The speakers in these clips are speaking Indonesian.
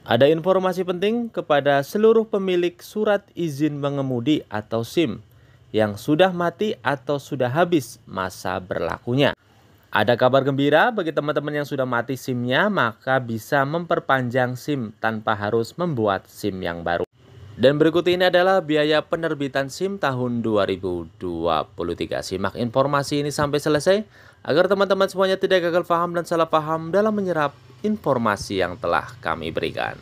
Ada informasi penting kepada seluruh pemilik surat izin mengemudi atau SIM yang sudah mati atau sudah habis masa berlakunya. Ada kabar gembira bagi teman-teman yang sudah mati SIM-nya, maka bisa memperpanjang SIM tanpa harus membuat SIM yang baru. Dan berikut ini adalah biaya penerbitan SIM tahun 2023. Simak informasi ini sampai selesai agar teman-teman semuanya tidak gagal paham dan salah paham dalam menyerap informasi yang telah kami berikan.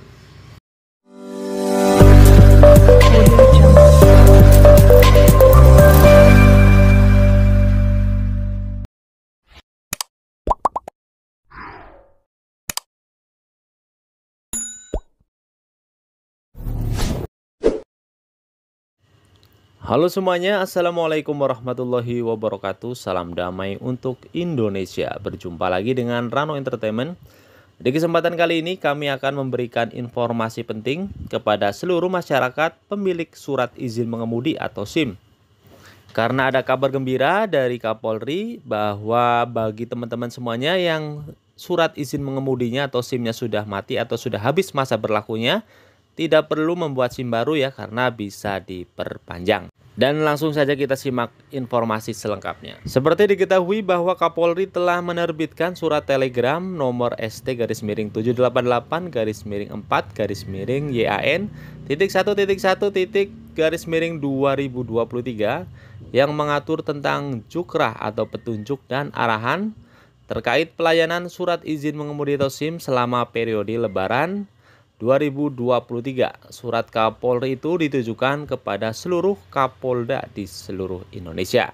Halo semuanya, Assalamualaikum warahmatullahi wabarakatuh Salam damai untuk Indonesia Berjumpa lagi dengan Rano Entertainment Di kesempatan kali ini kami akan memberikan informasi penting Kepada seluruh masyarakat pemilik surat izin mengemudi atau SIM Karena ada kabar gembira dari Kapolri Bahwa bagi teman-teman semuanya yang surat izin mengemudinya atau SIM-nya sudah mati atau sudah habis masa berlakunya tidak perlu membuat SIM baru ya karena bisa diperpanjang. Dan langsung saja kita simak informasi selengkapnya. Seperti diketahui bahwa Kapolri telah menerbitkan surat telegram nomor ST garis miring 788 garis miring 4 garis miring YAN titik 1 titik 1 titik garis miring 2023 yang mengatur tentang cukrah atau petunjuk dan arahan terkait pelayanan surat izin mengemudi atau SIM selama periode lebaran 2023. Surat Kapolri itu ditujukan kepada seluruh Kapolda di seluruh Indonesia.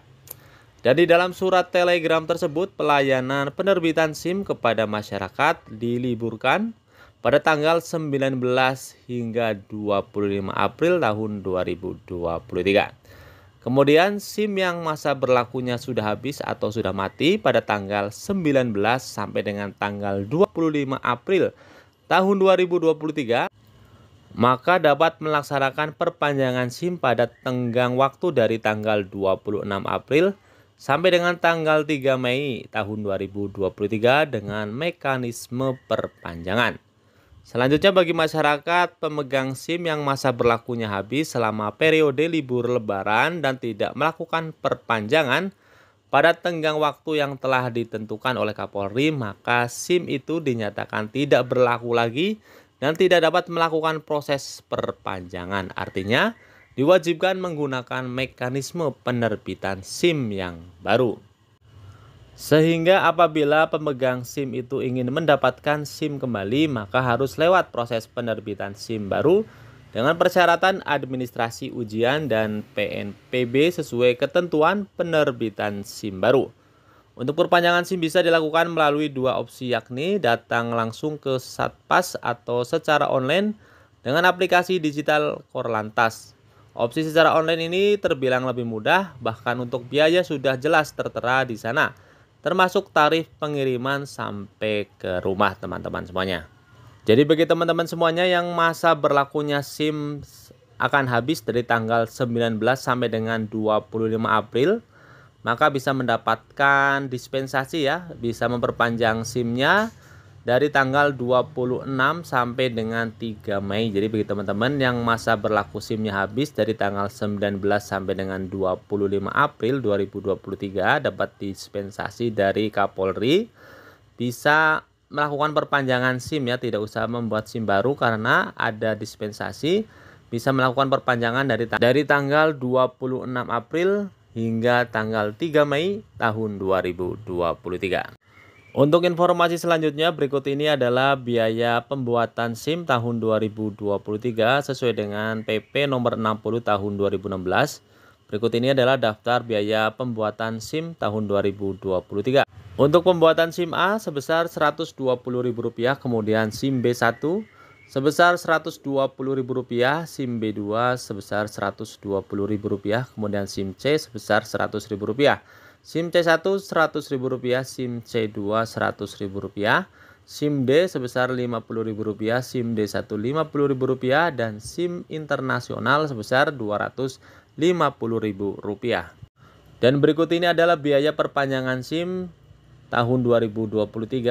Jadi dalam surat telegram tersebut, pelayanan penerbitan SIM kepada masyarakat diliburkan pada tanggal 19 hingga 25 April tahun 2023. Kemudian SIM yang masa berlakunya sudah habis atau sudah mati pada tanggal 19 sampai dengan tanggal 25 April tahun 2023 maka dapat melaksanakan perpanjangan SIM pada tenggang waktu dari tanggal 26 April sampai dengan tanggal 3 Mei tahun 2023 dengan mekanisme perpanjangan. Selanjutnya bagi masyarakat pemegang SIM yang masa berlakunya habis selama periode libur lebaran dan tidak melakukan perpanjangan pada tenggang waktu yang telah ditentukan oleh Kapolri, maka SIM itu dinyatakan tidak berlaku lagi dan tidak dapat melakukan proses perpanjangan. Artinya, diwajibkan menggunakan mekanisme penerbitan SIM yang baru. Sehingga apabila pemegang SIM itu ingin mendapatkan SIM kembali, maka harus lewat proses penerbitan SIM baru dengan persyaratan administrasi ujian dan PNPB sesuai ketentuan penerbitan SIM baru. Untuk perpanjangan SIM bisa dilakukan melalui dua opsi yakni datang langsung ke Satpas atau secara online dengan aplikasi digital Korlantas. Opsi secara online ini terbilang lebih mudah, bahkan untuk biaya sudah jelas tertera di sana, termasuk tarif pengiriman sampai ke rumah teman-teman semuanya. Jadi bagi teman-teman semuanya yang masa berlakunya SIM akan habis dari tanggal 19 sampai dengan 25 April, maka bisa mendapatkan dispensasi ya, bisa memperpanjang SIM-nya dari tanggal 26 sampai dengan 3 Mei. Jadi bagi teman-teman yang masa berlaku SIM-nya habis dari tanggal 19 sampai dengan 25 April 2023 dapat dispensasi dari Kapolri bisa melakukan perpanjangan SIM ya, tidak usah membuat SIM baru karena ada dispensasi bisa melakukan perpanjangan dari ta dari tanggal 26 April hingga tanggal 3 Mei tahun 2023. Untuk informasi selanjutnya berikut ini adalah biaya pembuatan SIM tahun 2023 sesuai dengan PP nomor 60 tahun 2016 Berikut ini adalah daftar biaya pembuatan SIM tahun 2023. Untuk pembuatan SIM A sebesar Rp120.000, kemudian SIM B1 sebesar Rp120.000, SIM B2 sebesar Rp120.000, kemudian SIM C sebesar Rp100.000. SIM C1 Rp100.000, SIM C2 Rp100.000, SIM D sebesar Rp50.000, SIM D1 Rp50.000 dan SIM internasional sebesar Rp200.000. Rp50.000. Dan berikut ini adalah biaya perpanjangan SIM tahun 2023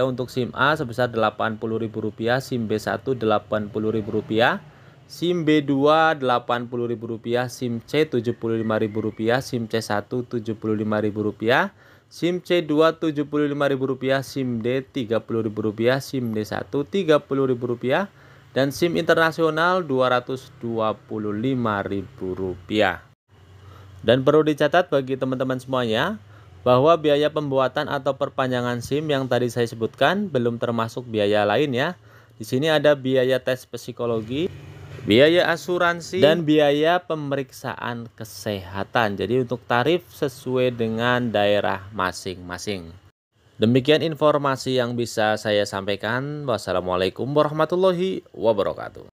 untuk SIM A sebesar Rp80.000, SIM B1 Rp80.000, SIM B2 Rp80.000, SIM C Rp75.000, SIM C1 Rp75.000, SIM C2 Rp75.000, SIM D Rp30.000, SIM D1 Rp30.000 dan SIM internasional Rp225.000. Dan perlu dicatat bagi teman-teman semuanya bahwa biaya pembuatan atau perpanjangan SIM yang tadi saya sebutkan belum termasuk biaya lain ya. Di sini ada biaya tes psikologi, biaya asuransi dan biaya pemeriksaan kesehatan. Jadi untuk tarif sesuai dengan daerah masing-masing. Demikian informasi yang bisa saya sampaikan. Wassalamualaikum warahmatullahi wabarakatuh.